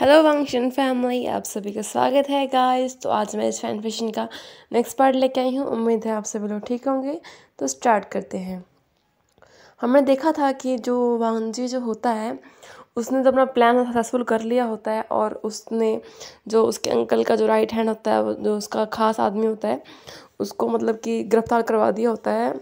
hello function family आप सभी का स्वागत है गाइस तो आज मैं इस फैन फिशन का नेक्स्ट पार्ट लेके आई हूँ उम्मीद है आप सभी लोग ठीक होंगे तो स्टार्ट करते हैं हमने देखा था कि जो जी जो होता है उसने तो अपना प्लान सक्सेसफुल कर लिया होता है और उसने जो उसके अंकल का जो राइट हैंड होता है जो उसका खास आदमी होता है उसको मतलब कि गिरफ्तार करवा दिया होता है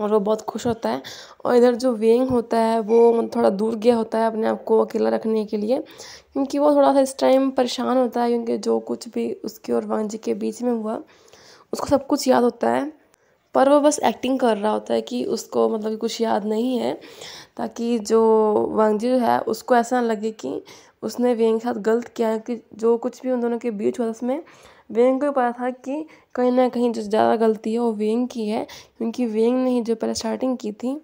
और वो बहुत खुश होता है और इधर जो वेंग होता है वो मतलब थोड़ा दूर गया होता है अपने आप को अकेला रखने के लिए क्योंकि वो थोड़ा सा इस टाइम परेशान होता है क्योंकि जो कुछ भी उसके और वांग जी के बीच में हुआ उसको सब कुछ याद होता है पर वो बस एक्टिंग कर रहा होता है कि उसको मतलब कि कुछ याद नहीं है ताकि जो वांगजी जो है उसको ऐसा ना लगे कि उसने वेंग के साथ गलत किया है कि जो कुछ भी उन दोनों के बीच हुआ उसमें वेंग को पता था कि कहीं ना कहीं जो ज़्यादा गलती है वो वेंग की है क्योंकि वेंग ने ही जो पहले स्टार्टिंग की थी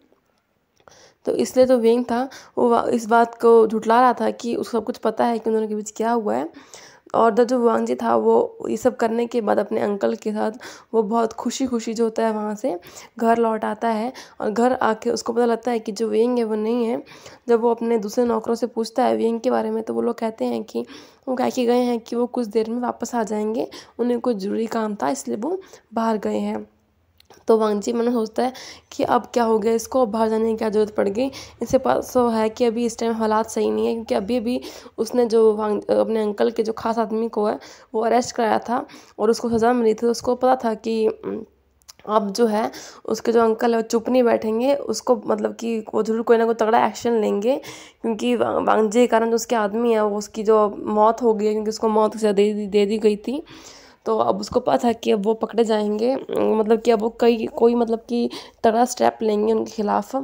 तो इसलिए तो वेंग था वो इस बात को झुटला रहा था कि उसको सब कुछ पता है कि उन दोनों के बीच क्या हुआ है और जो वांग जी था वो ये सब करने के बाद अपने अंकल के साथ वो बहुत खुशी खुशी जो होता है वहाँ से घर लौट आता है और घर आके उसको पता लगता है कि जो वेंग है वो नहीं है जब वो अपने दूसरे नौकरों से पूछता है वेंग के बारे में तो वो लोग कहते हैं कि वो कह के गए हैं कि वो कुछ देर में वापस आ जाएंगे उन्हें कुछ ज़रूरी काम था इसलिए वो बाहर गए हैं तो वांगजी मन सोचता है कि अब क्या हो गया इसको अब बाहर जाने की क्या ज़रूरत पड़ गई इससे पास वो है कि अभी इस टाइम हालात सही नहीं है क्योंकि अभी अभी उसने जो वांग अपने अंकल के जो खास आदमी को है वो अरेस्ट कराया था और उसको सज़ा मिली थी तो उसको पता था कि अब जो है उसके जो अंकल है चुप नहीं बैठेंगे उसको मतलब कि वो जरूर कोई ना कोई तगड़ा एक्शन लेंगे क्योंकि वांगजी के कारण जो उसके आदमी है वो उसकी जो मौत हो गई है क्योंकि उसको मौत दे दी दे दी गई थी तो अब उसको पता था कि अब वो पकड़े जाएंगे मतलब कि अब वो कई कोई मतलब कि तगड़ा स्टेप लेंगे उनके खिलाफ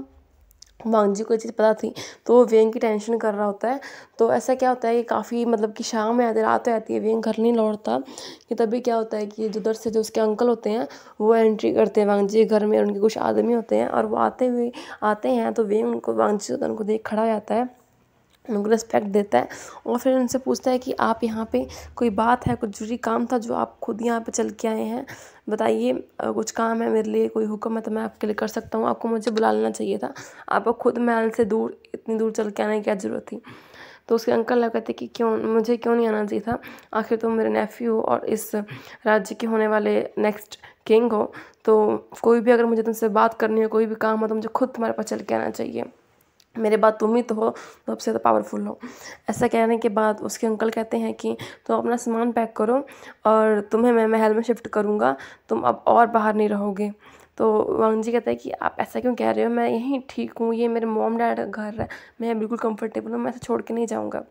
मांग जी को ये चीज़ पता थी तो वो व्यंग की टेंशन कर रहा होता है तो ऐसा क्या होता है कि काफ़ी मतलब कि शाम में आती रात आती है व्यंग घर नहीं लौटता कि तभी क्या होता है कि जधर से जो उसके अंकल होते हैं वो एंट्री करते हैं वांगजी घर में उनके कुछ आदमी होते हैं और वो आते हुए आते हैं तो व्यंग उनको वांगजी उनको देख खड़ा हो जाता है उनको रिस्पेक्ट देता है और फिर उनसे पूछता है कि आप यहाँ पे कोई बात है कुछ जरूरी काम था जो आप खुद यहाँ पे चल के आए हैं बताइए कुछ काम है मेरे लिए कोई हुक्म है तो मैं आपके लिए कर सकता हूँ आपको मुझे बुला लेना चाहिए था आपको खुद महल से दूर इतनी दूर चल के आने की क्या ज़रूरत थी तो उसके अंकल लग कहते कि क्यों मुझे क्यों नहीं आना चाहिए था आखिर तुम तो मेरे नेफ्यू हो और इस राज्य के होने वाले नेक्स्ट किंग हो तो कोई भी अगर मुझे तुमसे बात करनी हो कोई भी काम हो तो मुझे खुद तुम्हारे पास चल के आना चाहिए मेरे बाद तुम ही तो हो तो सबसे ज़्यादा पावरफुल हो ऐसा कहने के बाद उसके अंकल कहते हैं कि तुम अपना सामान पैक करो और तुम्हें मैं महल में शिफ्ट करूँगा तुम अब और बाहर नहीं रहोगे तो वांग जी कहता है कि आप ऐसा क्यों कह रहे हो मैं यहीं ठीक हूँ ये मेरे मोम डैड का घर है मैं बिल्कुल कंफर्टेबल हूँ मैं ऐसा छोड़ के नहीं जाऊँगा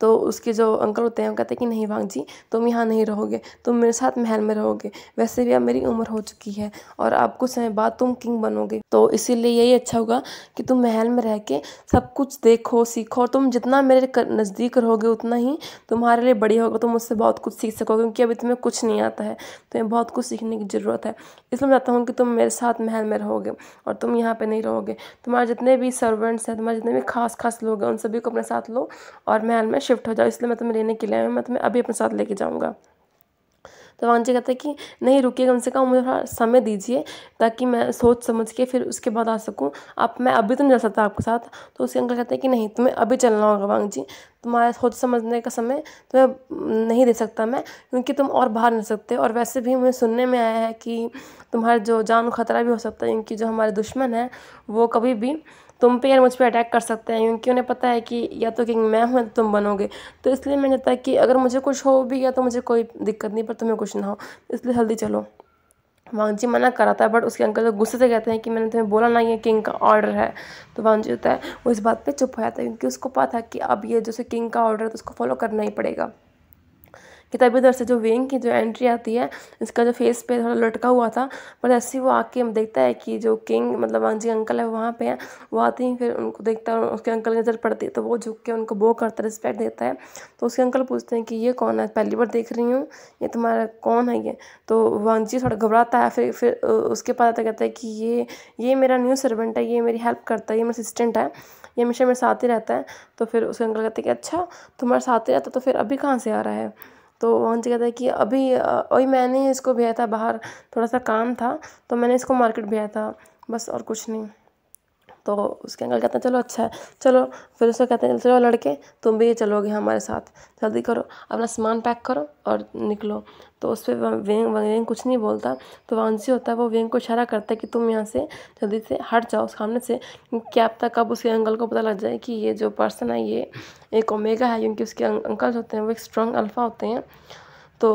तो उसके जो अंकल होते हैं वो कहते हैं कि नहीं भांग जी तुम यहाँ नहीं रहोगे तुम मेरे साथ महल में रहोगे वैसे भी अब मेरी उम्र हो चुकी है और अब कुछ समय बाद तुम किंग बनोगे तो इसीलिए यही अच्छा होगा कि तुम महल में रह के सब कुछ देखो सीखो और तुम जितना मेरे नज़दीक रहोगे उतना ही तुम्हारे लिए बड़ी होगा तुम मुझसे बहुत कुछ सीख सकोगे क्योंकि अभी तुम्हें कुछ नहीं आता है तुम्हें तो बहुत कुछ सीखने की ज़रूरत है इसलिए मैं चाहता हूँ कि तुम मेरे साथ महल में रहोगे और तुम यहाँ पर नहीं रहोगे तुम्हारे जितने भी सर्वेंट्स हैं तुम्हारे जितने भी खास खास लोग हैं उन सभी को अपने साथ लो और महल में शिफ्ट हो जाओ इसलिए मैं तुम्हें लेने के लिए आया मैं तुम्हें अभी अपने साथ लेके जाऊँगा तो जी कहते हैं कि नहीं रुकिए कम से कम मुझे थोड़ा समय दीजिए ताकि मैं सोच समझ के फिर उसके बाद आ सकूँ आप मैं अभी तो नहीं जा सकता आपके साथ तो उसके अंकल कहते हैं कि नहीं तुम्हें अभी चलना होगा वांग जी तुम्हारा सोच समझने का समय तुम्हें नहीं दे सकता मैं क्योंकि तुम और बाहर नहीं सकते और वैसे भी मुझे सुनने में आया है कि तुम्हारे जो जान खतरा भी हो सकता है क्योंकि जो हमारे दुश्मन हैं वो कभी भी तुम पे या मुझ पर अटैक कर सकते हैं क्योंकि उन्हें पता है कि या तो किंग मैं हूँ तो तुम बनोगे तो इसलिए मैंने कहता कि अगर मुझे कुछ हो भी गया तो मुझे कोई दिक्कत नहीं पर तुम्हें कुछ ना हो तो इसलिए जल्दी चलो जी मना कराता है बट उसके अंकल तो गुस्से से कहते हैं कि मैंने तुम्हें बोला ना ये किंग का ऑर्डर है तो जी होता है वो इस बात पे चुप हो जाता है क्योंकि उसको पता था कि अब ये जैसे किंग का ऑर्डर है तो उसको फॉलो करना ही पड़ेगा किताबी उधर से जो वेंग की जो एंट्री आती है इसका जो फेस पे थोड़ा लटका हुआ था पर ऐसे ही वो आके देखता है कि जो किंग मतलब वांग जी अंकल है वहाँ पे है वो आते ही फिर उनको देखता है उसके अंकल की नज़र पड़ती है तो वो झुक के उनको बो करता रिस्पेक्ट देता है तो उसके अंकल पूछते हैं कि ये कौन है पहली बार देख रही हूँ ये तुम्हारा कौन है ये तो वांग जी थोड़ा घबराता है फिर फिर उसके पास आता कहता है कि ये ये मेरा न्यू सर्वेंट है ये मेरी हेल्प करता है ये मेरा असिस्टेंट है ये हमेशा मेरे साथ ही रहता है तो फिर उसके अंकल कहते हैं कि अच्छा तुम्हारे साथ ही रहता तो फिर अभी कहाँ से आ रहा है तो मोहन से कहता है कि अभी अभी मैंने इसको भेजा था बाहर थोड़ा सा काम था तो मैंने इसको मार्केट भेजा था बस और कुछ नहीं तो उसके अंकल कहते हैं चलो अच्छा है चलो फिर उसको कहते हैं चलो लड़के तुम भी चलोगे हमारे साथ जल्दी करो अपना सामान पैक करो और निकलो तो उस पर वेंग वेंग कुछ नहीं बोलता तो वांसी होता है वो वेंग को इशारा करता है कि तुम यहाँ से जल्दी से हट जाओ उस सामने से क्या तक अब उसके अंकल को पता लग जाए कि ये जो पर्सन है ये एक ओमेगा है क्योंकि उसके अंकल होते हैं वो एक स्ट्रॉन्ग अल्फ़ा होते हैं तो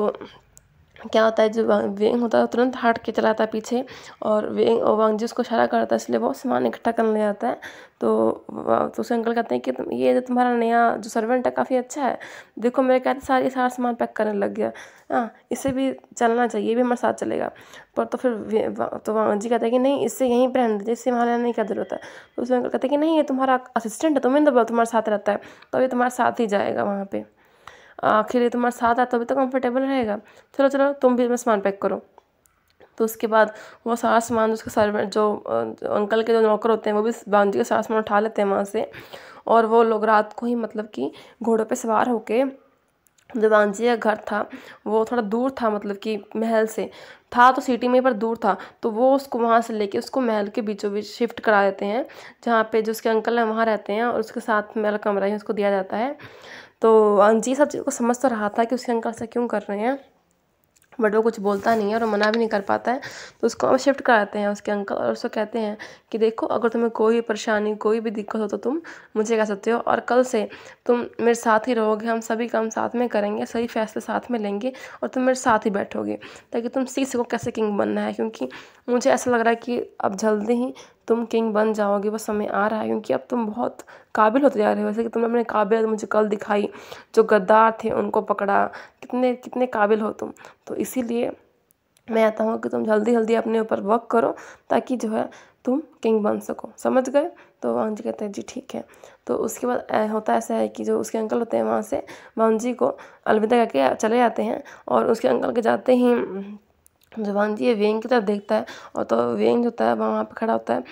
क्या होता है जो वेंग होता है वो तुरंत हट के चला आता है पीछे और वेंग और जी उसको इशारा करता है इसलिए वो सामान इकट्ठा कर ले जाता है तो तो उसे अंकल कहते हैं कि तुम ये जो तुम्हारा नया जो सर्वेंट है काफ़ी अच्छा है देखो मेरे कहते सारे सारा सामान पैक करने लग गया हाँ इसे भी चलना चाहिए ये भी हमारे साथ चलेगा पर तो फिर तो जी कहते हैं कि नहीं इससे यहीं पर रहने इससे वहाँ रहने की ज़रूरत है तो उसे अंकल कहते हैं कि नहीं ये तुम्हारा असिस्टेंट है तुम्हें तो तुम्हारे साथ रहता है तो ये तुम्हारे साथ ही जाएगा वहाँ पर आखिर ये तुम्हारे साथ आता अभी तो कंफर्टेबल रहेगा चलो चलो तुम भी मैं सामान पैक करो तो उसके बाद वो सारा सामान उसके सर जो अंकल के जो नौकर होते हैं वो भी बाबू जी का सारा सामान उठा लेते हैं वहाँ से और वो लोग रात को ही मतलब कि घोड़ों पे सवार होके जो बांझी का घर था वो थोड़ा दूर था मतलब कि महल से था तो सिटी में पर दूर था तो वो उसको वहाँ से लेके उसको महल के बीचों बीच शिफ्ट करा देते हैं जहाँ पे जो उसके अंकल हैं वहाँ रहते हैं और उसके साथ मेरा कमरा ही उसको दिया जाता है तो जी सब चीज़ को समझ तो रहा था कि उसके अंकल ऐसा क्यों कर रहे हैं बट वो कुछ बोलता नहीं है और मना भी नहीं कर पाता है तो उसको अब शिफ्ट कराते हैं उसके अंकल और उसको कहते हैं कि देखो अगर तुम्हें कोई परेशानी कोई भी दिक्कत हो तो तुम मुझे कह सकते हो और कल से तुम मेरे साथ ही रहोगे हम सभी काम साथ में करेंगे सही फैसले साथ में लेंगे और तुम मेरे साथ ही बैठोगे ताकि तुम सीख सको कैसे किंग बनना है क्योंकि मुझे ऐसा लग रहा है कि अब जल्दी ही तुम किंग बन जाओगे वो समय आ रहा है क्योंकि अब तुम बहुत काबिल होते जा रहे हो वैसे कि तुमने अपने काबिल मुझे कल दिखाई जो गद्दार थे उनको पकड़ा कितने कितने काबिल हो तुम तो इसीलिए मैं आता हूँ कि तुम जल्दी जल्दी अपने ऊपर वर्क करो ताकि जो है तुम किंग बन सको समझ गए तो वहाँ जी कहते हैं जी ठीक है तो उसके बाद होता ऐसा है कि जो उसके अंकल होते हैं वहाँ से वहाँ जी को अलविदा करके चले जाते हैं और उसके अंकल के जाते ही जवान जी ये वेंग की तरफ देखता है और तो वेंग जो होता है वह वहाँ पर खड़ा होता है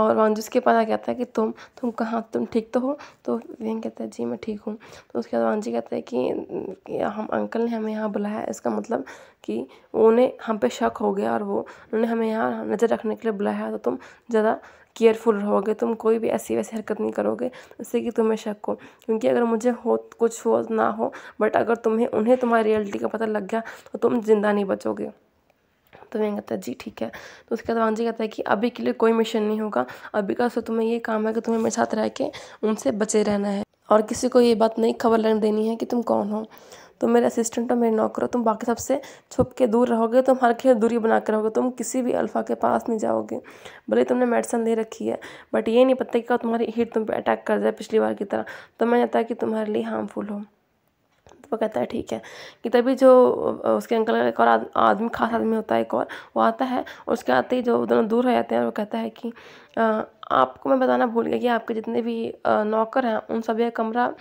और जी उसके पास आ कहता है कि तुम तुम कहाँ तुम ठीक तो हो तो वेंग कहता है जी मैं ठीक हूँ तो उसके बाद जी कहते हैं कि हम अंकल ने हमें यहाँ बुलाया इसका मतलब कि उन्हें हम पे शक हो गया और वो उन्होंने हमें यहाँ नज़र रखने के लिए बुलाया तो तुम ज़्यादा केयरफुल रहोगे तुम कोई भी ऐसी वैसी हरकत नहीं करोगे जिससे कि तुम्हें शक हो क्योंकि अगर मुझे हो कुछ हो ना हो बट अगर तुम्हें उन्हें तुम्हारी रियलिटी का पता लग गया तो तुम जिंदा नहीं बचोगे तो मैं कहता है जी ठीक है तो उसके बाद जी कहता है कि अभी के लिए कोई मिशन नहीं होगा अभी का सो तो तुम्हें ये काम है कि तुम्हें मेरे साथ रह के उनसे बचे रहना है और किसी को ये बात नहीं खबर लेने देनी है कि तुम कौन हो तुम तो मेरे असिस्टेंट हो मेरे नौकर हो तुम बाकी सबसे छुप के दूर रहोगे तुम हर खेल दूरी बना रहोगे तुम किसी भी अल्फ़ा के पास नहीं जाओगे भले तुमने मेडिसन ले रखी है बट ये नहीं पता कि क्या तुम्हारी हीट तुम पे अटैक कर जाए पिछली बार की तरह तो मैं चाहता कि तुम्हारे लिए हार्मफुल हो पर कहता है ठीक है कि तभी जो उसके अंकल का एक और आदमी खास आदमी होता है एक और वो आता है और उसके आते ही जो दोनों दूर हो जाते हैं वो कहता है कि आ, आपको मैं बताना भूल गया कि आपके जितने भी नौकर हैं उन सभी का कमरा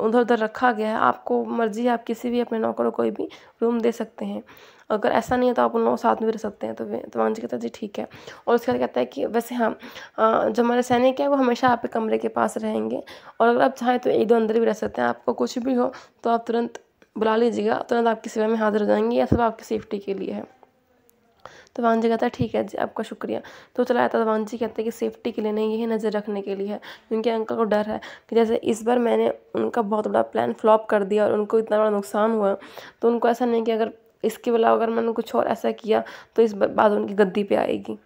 उधर उधर रखा गया है आपको मर्जी है आप किसी भी अपने नौकरों को भी रूम दे सकते हैं अगर ऐसा नहीं है तो आप उन लोगों साथ में भी रह सकते हैं तो देवांग तो जी कहते हैं जी ठीक है और उसके बाद कहता है कि वैसे हाँ जो हमारे सैनिक हैं वो हमेशा आपके कमरे के पास रहेंगे और अगर आप चाहें तो एक दो अंदर भी रह सकते हैं आपको कुछ भी हो तो आप तुरंत बुला लीजिएगा तुरंत आपकी सेवा में हाजिर हो जाएंगे यह सब आपकी सेफ्टी के लिए है तो वान जी कहता है ठीक है जी आपका शुक्रिया तो चला जाता है वान तो जी कहते हैं कि सेफ्टी के लिए नहीं यही नज़र रखने के लिए है क्योंकि अंकल को डर है कि जैसे इस बार मैंने उनका बहुत बड़ा प्लान फ्लॉप कर दिया और उनको इतना बड़ा नुकसान हुआ तो उनको ऐसा नहीं कि अगर इसके अलावा अगर मैंने कुछ और ऐसा किया तो इस बात उनकी गद्दी पे आएगी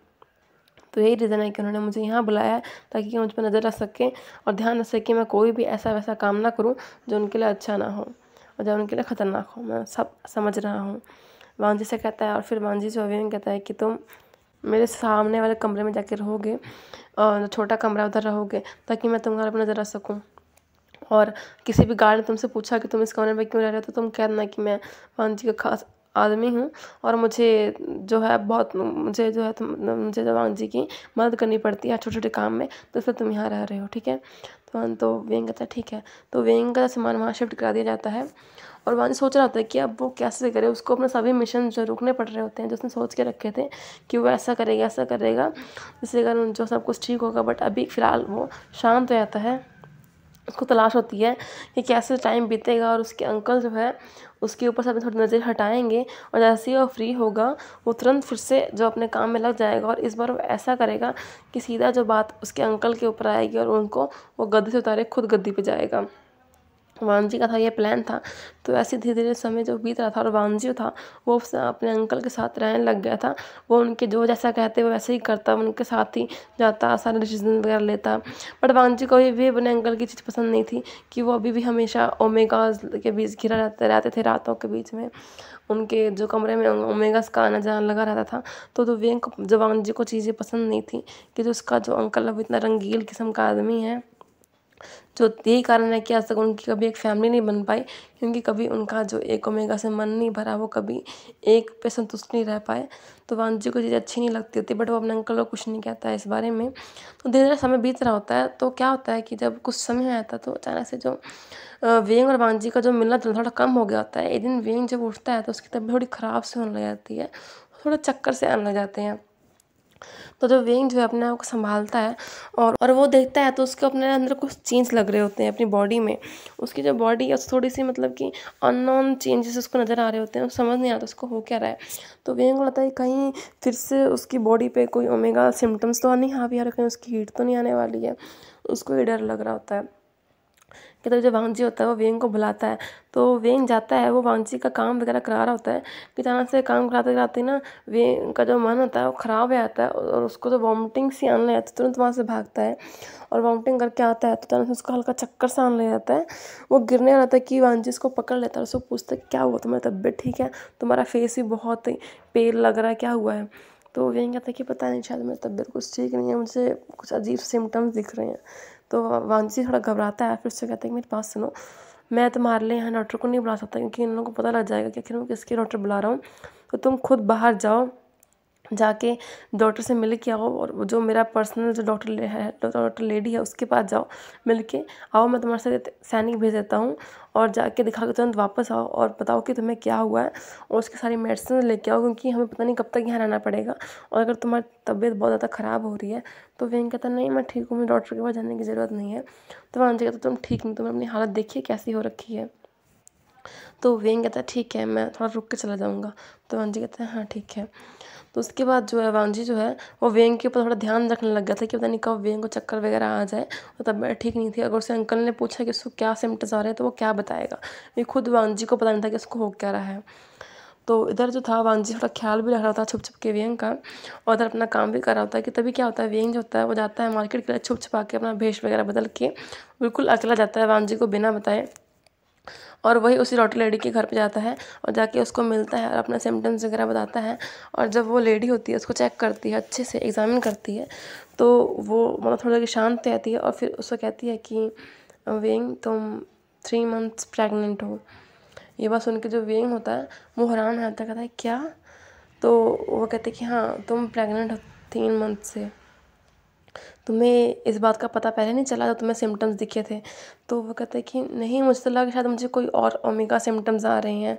तो यही रीज़न है कि उन्होंने मुझे यहाँ बुलाया है ताकि मुझ पर नज़र रख सकें और ध्यान रख सकें मैं कोई भी ऐसा वैसा काम ना करूँ जो उनके लिए अच्छा ना हो और जो उनके लिए ख़तरनाक हो मैं सब समझ रहा हूँ वांझी से कहता है और फिर वांझी से अभी कहता है कि तुम मेरे सामने वाले कमरे में जाकर रहोगे और छोटा कमरा उधर रहोगे ताकि मैं तुम्हारे पर नज़र रख सकूँ और किसी भी गार्ड ने तुमसे पूछा कि तुम इस कमरे में क्यों रह रहे हो तो तुम कहना कि मैं वांझी का खास आदमी हूँ और मुझे जो है बहुत मुझे जो है तुम मुझे देवांग जी की मदद करनी पड़ती है छोटे छोटे काम में तो इसलिए तुम यहाँ रह रहे हो ठीक है तो हाँ, तो वेंग ठीक है तो वेंग का सामान वहाँ शिफ्ट करा दिया जाता है और वहाँ सोच रहा होता है कि अब वो कैसे करे उसको अपने सभी मिशन जो रुकने पड़ रहे होते हैं जो उसने सोच के रखे थे कि वो ऐसा करेगा ऐसा करेगा जिसके कारण जो सब कुछ ठीक होगा बट अभी फ़िलहाल वो शांत हो जाता है उसको तलाश होती है कि कैसे टाइम बीतेगा और उसके अंकल जो है उसके ऊपर से अपनी थोड़ी नज़र हटाएंगे और जैसे ही वो फ्री होगा वो तुरंत फिर से जो अपने काम में लग जाएगा और इस बार वो ऐसा करेगा कि सीधा जो बात उसके अंकल के ऊपर आएगी और उनको वो गद्दी से उतारे खुद गद्दी पे जाएगा वानजी का था यह प्लान था तो ऐसे धीरे धीरे समय जो बीत रहा था और वानजी था वो अपने अंकल के साथ रहने लग गया था वो उनके जो जैसा कहते वो वैसे ही करता उनके साथ ही जाता सारे डिसीजन वगैरह लेता बट वानजी को भी अपने अंकल की चीज़ पसंद नहीं थी कि वो अभी भी हमेशा ओमेगाज के बीच घिरा रहते रहते थे रातों के बीच में उनके जो कमरे में ओमेगाज का आना जाना लगा रहता था तो तो वे जो जी को चीज़ें पसंद नहीं थी कि जो उसका जो अंकल है वो इतना रंगील किस्म का आदमी है जो यही कारण है कि आज तक उनकी कभी एक फैमिली नहीं बन पाई क्योंकि कभी उनका जो एक ओमेगा से मन नहीं भरा वो कभी एक पे संतुष्ट नहीं रह पाए तो वांझी को चीज़ें अच्छी नहीं लगती होती बट वो अपने अंकल को कुछ नहीं कहता है इस बारे में तो धीरे धीरे समय बीत रहा होता है तो क्या होता है कि जब कुछ समय आता तो अचानक से जो वेंग और वांझी का जो मिलना जुलना थोड़ा कम हो गया होता है एक दिन वेंग जब उठता है तो उसकी तबीयत थोड़ी ख़राब से होने लग जाती है थोड़ा चक्कर से आने लग जाते हैं तो जो वेंग जो है अपने आप को संभालता है और और वो देखता है तो उसको अपने अंदर कुछ चेंज लग रहे होते हैं अपनी बॉडी में उसकी जो बॉडी है थोड़ी सी मतलब कि अननोन चेंजेस उसको नज़र आ रहे होते हैं समझ नहीं आता उसको हो क्या रहा है तो वेंग को लगता है कहीं फिर से उसकी बॉडी पर कोई ओमेगा सिम्टम्स तो नहीं हावी आ रहे कहीं उसकी हीट तो नहीं आने वाली है उसको ये डर लग रहा होता है कि तो जो वांगजी होता है वो वेंग को बुलाता है तो वेंग जाता है वो वांगजी का काम वगैरह करा रहा होता है कि अचानक से काम कराते कराते ना वेंग का जो मन होता है वो ख़राब हो जाता है और उसको जो तो वॉमिटिंग सी आने लगता है तुरंत वहाँ से भागता है और वॉमिटिंग करके आता है तो अचानक से उसको हल्का चक्कर सा आने लग जाता है वो गिरने वाला था कि वांगजी उसको पकड़ लेता है उसको पूछता है क्या हुआ तुम्हारी तबीयत ठीक है तुम्हारा फेस भी बहुत पेल लग रहा है क्या हुआ है तो यही कहता कि पता नहीं शायद मेरी तबीयत कुछ ठीक नहीं है मुझे कुछ अजीब सिम्टम्स दिख रहे हैं तो वांसी थोड़ा घबराता है फिर उससे कहता है कि मेरी बात सुनो मैं तुम्हारे लिए यहाँ डॉक्टर को नहीं बुला सकता क्योंकि इन लोगों को पता लग जाएगा कि आखिर मैं किसके डॉक्टर बुला रहा हूँ तो तुम खुद बाहर जाओ जाके डॉक्टर से मिल के आओ और जो मेरा पर्सनल जो डॉक्टर है डॉक्टर लेडी है उसके पास जाओ मिल के आओ मैं तुम्हारे साथ सैनिक भेज देता हूँ और जाके दिखा के तुरंत वापस आओ और बताओ कि तुम्हें क्या हुआ है और उसकी सारी मेडिसिन लेके आओ क्योंकि हमें पता नहीं कब तक यहाँ रहना पड़ेगा और अगर तुम्हारी तबीयत बहुत ज़्यादा ख़राब हो रही है तो वह कहता नहीं मैं ठीक हूँ मुझे डॉक्टर के पास जाने की ज़रूरत नहीं है तो वहाँ कहता तुम ठीक नहीं तुम्हें अपनी हालत देखिए कैसी हो रखी है तो वेन कहता है ठीक है मैं थोड़ा रुक के चला जाऊँगा तो वांजी कहता है हाँ ठीक है तो उसके बाद जो है वांजी जो है वो वेंग के ऊपर थोड़ा ध्यान रखने लग गया था कि पता नहीं कब वेंग को चक्कर वगैरह आ जाए और तो तबीयत ठीक नहीं थी अगर उसे अंकल ने पूछा कि उसको क्या सिम्टम्स आ रहे हैं तो वो क्या बताएगा ये खुद वांजी को पता नहीं था कि उसको हो क्या रहा है तो इधर जो था वांजी थोड़ा ख्याल भी रख रहा था छुप छुप के वेंग का और उधर अपना काम भी कर रहा होता है कि तभी क्या होता है वेंग जो होता है वो जाता है मार्केट के लिए छुप छुपा के अपना भेष वगैरह बदल के बिल्कुल अकेला जाता है वांजी को बिना बताए और वही उसी लॉटरी लेडी के घर पे जाता है और जाके उसको मिलता है और अपना सिम्टम्स वगैरह बताता है और जब वो लेडी होती है उसको चेक करती है अच्छे से एग्ज़ामिन करती है तो वो मतलब थोड़ा देर शांत रहती है और फिर उसको कहती है कि वेंग तुम थ्री मंथ्स प्रेगनेंट हो ये बात सुन के जो वेंग होता है वो हैरान रहता है कहता है क्या तो वो कहते कि हाँ तुम प्रेगनेंट हो तीन मंथ से तुम्हें इस बात का पता पहले नहीं चला था तुम्हें सिम्टम्स दिखे थे तो वो कहते हैं कि नहीं मुझे तो लगा शायद मुझे कोई और ओमेगा सिम्टम्स आ रहे हैं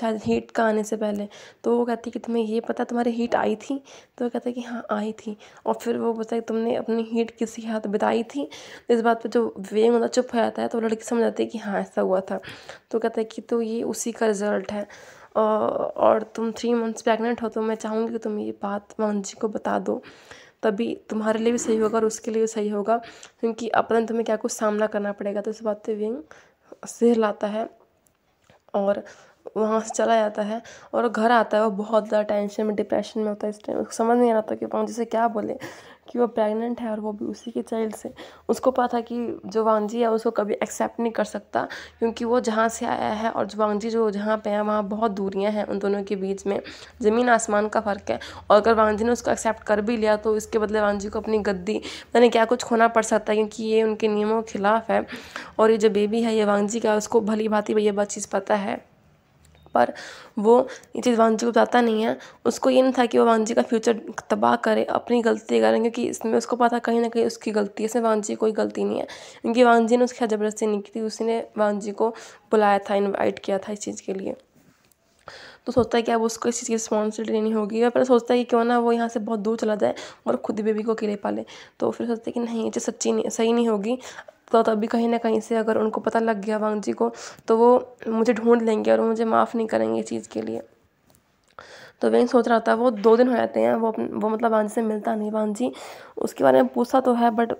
शायद हीट का आने से पहले तो वो कहती है कि तुम्हें ये पता तुम्हारी हीट आई थी तो वो कहते हैं कि हाँ आई थी और फिर वो बोलता है कि तुमने अपनी हीट किसी हाथ बिताई थी इस बात पे जो वे होता चुप हो जाता है तो लड़की समझ आती है कि हाँ ऐसा हुआ था तो कहता है कि तो ये उसी का रिजल्ट है और तुम थ्री मंथ्स प्रेगनेंट हो तो मैं चाहूँगी कि तुम ये बात मोहन जी को बता दो तभी तुम्हारे लिए भी सही होगा और उसके लिए भी सही होगा क्योंकि अपरंत तुम्हें क्या कुछ सामना करना पड़ेगा तो इस बात से विंग सिर लाता है और वहाँ से चला जाता है और घर आता है वो बहुत ज़्यादा टेंशन में डिप्रेशन में होता है इस टाइम उसको समझ नहीं आता कि पहुँच जैसे क्या बोले कि वो प्रेग्नेंट है और वो भी उसी के चाइल्ड से उसको पता था कि जो वांगजी है उसको कभी एक्सेप्ट नहीं कर सकता क्योंकि वो जहाँ से आया है और जो वांगजी जो जहाँ पे है वहाँ बहुत दूरियाँ हैं उन दोनों के बीच में ज़मीन आसमान का फ़र्क है और अगर वांगजी ने उसको एक्सेप्ट कर भी लिया तो इसके बदले वांगजी को अपनी गद्दी मैंने क्या कुछ खोना पड़ सकता है क्योंकि ये उनके नियमों के खिलाफ है और ये जो बेबी है ये वांगजी का उसको भली भांति भैया बात चीज़ पता है पर वो ये चीज़ वांझी को बताता नहीं है उसको ये नहीं था कि वो वांझी का फ्यूचर तबाह करे अपनी गलती करें क्योंकि इसमें उसको पता कहीं ना कहीं उसकी गलती है इसमें वांझी कोई गलती नहीं है क्योंकि वांझी ने उसकी ज़बरदस्ती नहीं की थी उसी ने वांझी को बुलाया था इन्वाइट किया था इस चीज़ के लिए तो सोचता है कि अब उसको इस चीज़ की रिस्पॉन्सिबिलिटी लेनी होगी फिर सोचता है कि क्यों ना वो यहाँ से बहुत दूर चला जाए और खुद बेबी को अकेले पाले तो फिर सोचते हैं कि नहीं ये चीज़ सच्ची नहीं सही नहीं होगी तो तभी कहीं ना कहीं से अगर उनको पता लग गया वांग जी को तो वो मुझे ढूंढ लेंगे और मुझे माफ़ नहीं करेंगे इस चीज़ के लिए तो वही सोच रहा था वो दो दिन हो जाते हैं वो वो मतलब वान से मिलता नहीं वान जी उसके बारे में पूछा तो है बट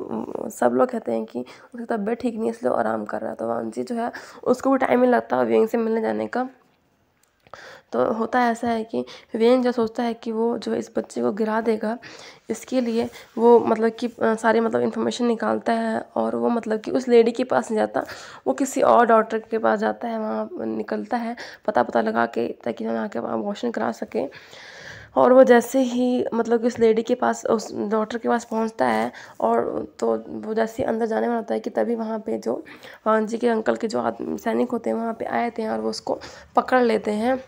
सब लोग कहते हैं कि उसकी तबीयत ठीक नहीं इसलिए आराम कर रहा है तो वान जी जो है उसको भी टाइम ही लगता वहीं से मिलने जाने का तो होता ऐसा है कि वेन जो सोचता है कि वो जो इस बच्चे को गिरा देगा इसके लिए वो मतलब कि सारी मतलब इन्फॉर्मेशन निकालता है और वो मतलब कि उस लेडी के पास नहीं जाता वो किसी और डॉक्टर के पास जाता है वहाँ निकलता है पता पता लगा के ताकि के वहाँ वॉशिंग करा सकें और वो जैसे ही मतलब कि उस लेडी के पास उस डॉक्टर के पास पहुंचता है और तो वो जैसे ही अंदर जाने वाला होता है कि तभी वहाँ पे जो वहाँ जी के अंकल के जो सैनिक होते हैं वहाँ पे आए थे और वो उसको पकड़ लेते हैं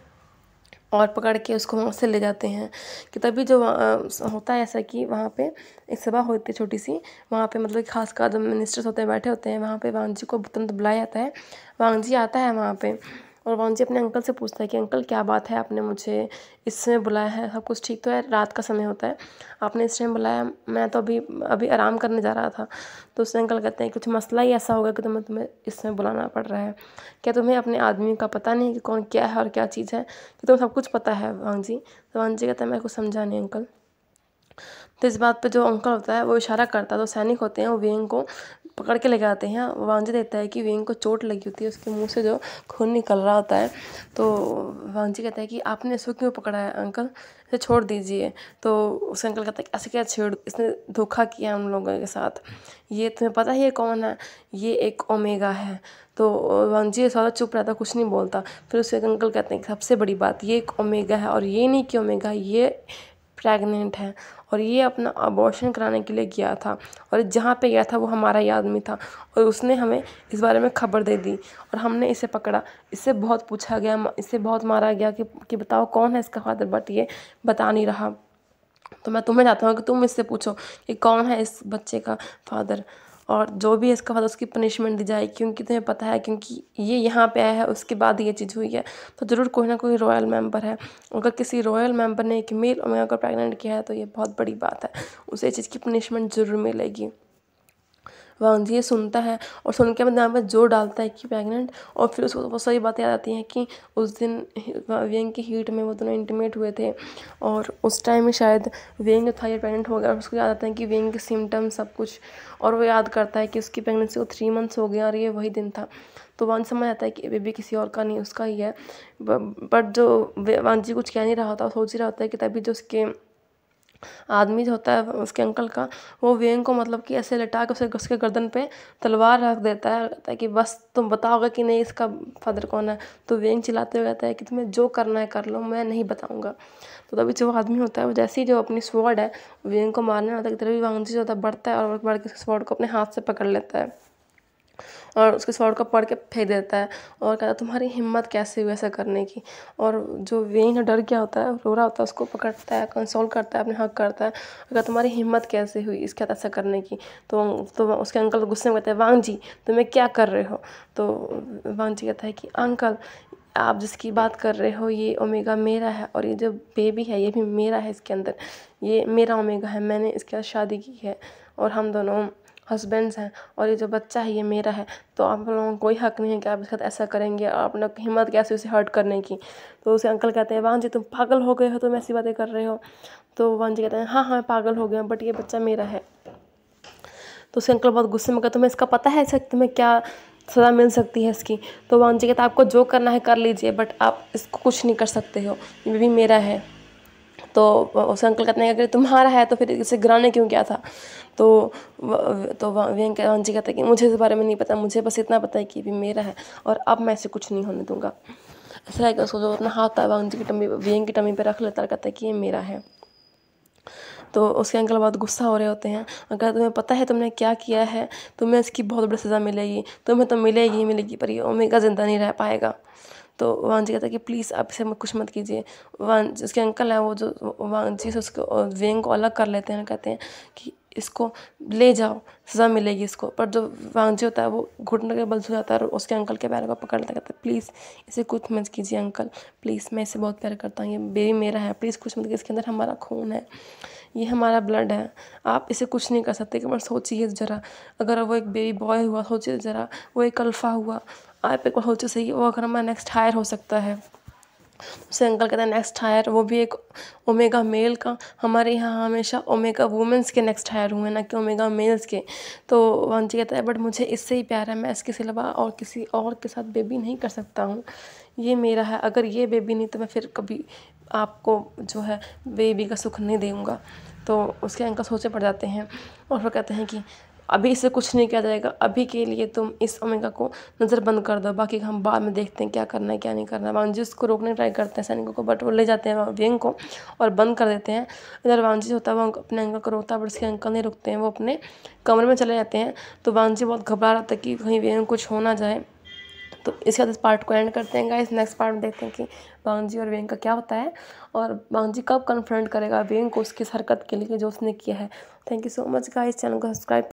और पकड़ के उसको वहाँ से ले जाते हैं कि तभी जो होता है ऐसा कि वहाँ पे एक सभा होती है छोटी सी वहाँ पे मतलब खास कदम मिनिस्टर्स होते हैं बैठे होते हैं वहाँ पे वांग जी को तुरंत बुलाया जाता है वांग जी आता है वहाँ पे और वान जी अपने अंकल से पूछता है कि अंकल क्या बात है आपने मुझे इस समय बुलाया है सब कुछ ठीक तो है रात का समय होता है आपने इस टाइम बुलाया मैं तो अभी अभी आराम करने जा रहा था तो उससे अंकल कहते हैं कुछ मसला ही ऐसा होगा कि तुम्हें तुम्हें इस समय बुलाना पड़ रहा है क्या तुम्हें अपने आदमी का पता नहीं कि कौन क्या है और क्या चीज़ है कि तुम्हें सब कुछ पता है वांग जी तो वांग जी कहते हैं मैं कुछ समझा नहीं अंकल तो इस बात पे जो अंकल होता है वो इशारा करता है तो सैनिक होते हैं वो वेंग को पकड़ के लेके आते हैं वांझे देता है कि वेंग को चोट लगी होती है उसके मुंह से जो खून निकल रहा होता है तो वांझे कहता है कि आपने इसको क्यों पकड़ा है अंकल इसे छोड़ दीजिए तो उस अंकल कहता है ऐसे क्या छेड़ इसने धोखा किया हम लोगों के साथ ये तुम्हें पता ही है कौन है ये एक ओमेगा है तो वांझी सौदा चुप रहता कुछ नहीं बोलता फिर उसे एक अंकल कहते हैं सबसे बड़ी बात ये एक ओमेगा है और ये नहीं कि ओमेगा ये प्रेग्नेंट है और ये अपना अबॉर्शन कराने के लिए गया था और जहाँ पे गया था वो हमारा ही आदमी था और उसने हमें इस बारे में खबर दे दी और हमने इसे पकड़ा इससे बहुत पूछा गया इससे बहुत मारा गया कि, कि बताओ कौन है इसका फादर बट ये बता नहीं रहा तो मैं तुम्हें चाहता हूँ कि तुम इससे पूछो कि कौन है इस बच्चे का फादर और जो भी इसका मतलब उसकी पनिशमेंट दी जाए क्योंकि तुम्हें पता है क्योंकि ये यहाँ पे आया है उसके बाद ये चीज़ हुई है तो ज़रूर कोई ना कोई रॉयल मेंबर है अगर किसी रॉयल मेंबर ने एक मेल ओमेगा को प्रेगनेंट किया है तो ये बहुत बड़ी बात है उसे चीज़ की पनिशमेंट ज़रूर मिलेगी वंश ये सुनता है और सुन के अपने दिमाग में जोर डालता है कि प्रेगनेंट और फिर उसको बहुत सारी बातें याद आती हैं कि उस दिन व्यंग की हीट में वो दोनों इंटीमेट हुए थे और उस टाइम में शायद व्यंग था ये प्रेगनेंट हो गया और उसको याद आता है कि व्यंग के सिम्टम्स सब कुछ और वो याद करता है कि उसकी प्रेगनेंसी को थ्री मंथ्स हो गया और ये वही दिन था तो वंश समझ आता है कि बेबी किसी और का नहीं उसका ही है बट जो जी कुछ कह नहीं रहा होता सोच ही रहा होता है कि तभी जो उसके आदमी जो होता है उसके अंकल का वो वेंग को मतलब कि ऐसे लटा के उसे उसके गर्दन पे तलवार रख देता है कहता है कि बस तुम बताओगे कि नहीं इसका फादर कौन है तो वेंग चिल्लाते हुए कहता है कि तुम्हें जो करना है कर लो मैं नहीं बताऊंगा तो तभी जो आदमी होता है वो जैसे ही जो अपनी स्वॉर्ड है वेंग को मारने आता है तभी वांगजी जो होता है बढ़ता है और बढ़ के स्वॉर्ड को अपने हाथ से पकड़ लेता है और उसके शॉर्ट को पढ़ के फेंक देता है और कहता है तुम्हारी हिम्मत कैसे हुई ऐसा करने की और जो वेन डर गया होता है रो रहा होता है उसको पकड़ता है कंसोल करता है अपने हक करता है अगर तुम्हारी हिम्मत कैसे हुई इसके साथ ऐसा करने की तो तो उसके अंकल गुस्से में कहते हैं वांग जी तुम्हें क्या कर रहे हो तो वांग जी कहता है कि अंकल आप जिसकी बात कर रहे हो ये ओमेगा मेरा है और ये जो बेबी है ये भी मेरा है इसके अंदर ये मेरा ओमेगा है मैंने इसके साथ शादी की है और हम दोनों हस्बैंड्स हैं और ये जो बच्चा है ये मेरा है तो आप लोगों को कोई हक नहीं है कि आप इसके साथ ऐसा करेंगे आपने हिम्मत कैसे उसे हर्ट करने की तो उसे अंकल कहते हैं वान जी तुम पागल हो गए हो तुम ऐसी बातें कर रहे हो तो वान जी कहते हैं हाँ हाँ पागल हो गए बट ये बच्चा मेरा है तो उसे अंकल बहुत गुस्से में कहते तुम्हें इसका पता है ऐसा तुम्हें क्या सज़ा मिल सकती है इसकी तो वान जी कहते आपको जो करना है कर लीजिए बट आप इसको कुछ नहीं कर सकते हो ये भी मेरा है तो उस अंकल कहते हैं अगर तुम्हारा है तो फिर इसे गिराने क्यों क्या था तो तो व्यंक हाँ जी कहते हैं कि मुझे इस बारे में नहीं पता मुझे बस इतना पता है कि भी मेरा है और अब मैं इसे कुछ नहीं होने दूंगा ऐसा है कि उसको जो अपना हाथ था व्यंग जी की टमी व्यंग की टमी पर रख लेता कहता है कि ये मेरा है तो उसके अंकल बहुत गुस्सा हो रहे होते हैं अगर तुम्हें पता है तुमने क्या किया है तुम्हें इसकी बहुत बड़ी सज़ा मिलेगी तुम्हें तो मिलेगी ही मिलेगी पर ये ओमेगा ज़िंदा नहीं रह पाएगा तो वांग जी कहता है कि प्लीज़ आप इसे कुछ मत कीजिए वांग उसके अंकल है वो जो वांग जी से उसको वेंग को अलग कर लेते हैं कहते हैं कि इसको ले जाओ सज़ा मिलेगी इसको पर जो वांगजी होता है वो घुटने के बल सो जाता है और उसके अंकल के पैर को पकड़ लेता कहता है प्लीज़ इसे कुछ मत कीजिए अंकल प्लीज़ मैं इसे बहुत प्यार करता हूँ ये बेबी मेरा है प्लीज़ कुछ मत कीजिए इसके अंदर हमारा खून है ये हमारा ब्लड है आप इसे कुछ नहीं कर सकते कि बार सोचिए ज़रा अगर वो एक बेबी बॉय हुआ सोचिए ज़रा वो एक अल्फ़ा हुआ आप एक बार हो सही वो अगर हमारा नेक्स्ट हायर हो सकता है उसे अंकल कहते हैं नेक्स्ट हायर वो भी एक ओमेगा मेल का हमारे यहाँ हमेशा ओमेगा वुमेंस के नेक्स्ट हायर हुए ना कि ओमेगा मेल्स के तो वन जी कहता है बट मुझे इससे ही प्यार है मैं इसके सिलवा और किसी और के साथ बेबी नहीं कर सकता हूँ ये मेरा है अगर ये बेबी नहीं तो मैं फिर कभी आपको जो है बेबी का सुख नहीं दूँगा तो उसके अंकल सोचे पड़ जाते हैं और फिर कहते हैं कि अभी इसे कुछ नहीं किया जाएगा अभी के लिए तुम इस ओमेगा को नज़र बंद कर दो बाकी हम बाद में देखते हैं क्या करना है क्या नहीं करना है जी उसको रोकने की ट्राई करते हैं सैनिकों को बट वो ले जाते हैं व्यंग को और बंद कर देते हैं इधर वांजिस होता है वो अपने अंकल को रोकता है बट उसके अंकल नहीं रुकते हैं वो अपने कमरे में चले जाते हैं तो वांजी बहुत घबरा रहा था कि कहीं व्यंग कुछ हो ना जाए तो इसके बाद इस पार्ट को एंड करते हैं गाइस नेक्स्ट पार्ट में देखते हैं कि बांगजी और व्यंग का क्या होता है और बांगजी कब कन्फ्रंट करेगा व्यंग को उसकी हरकत के लिए जो उसने किया है thank you so much guys channel को सब्सक्राइब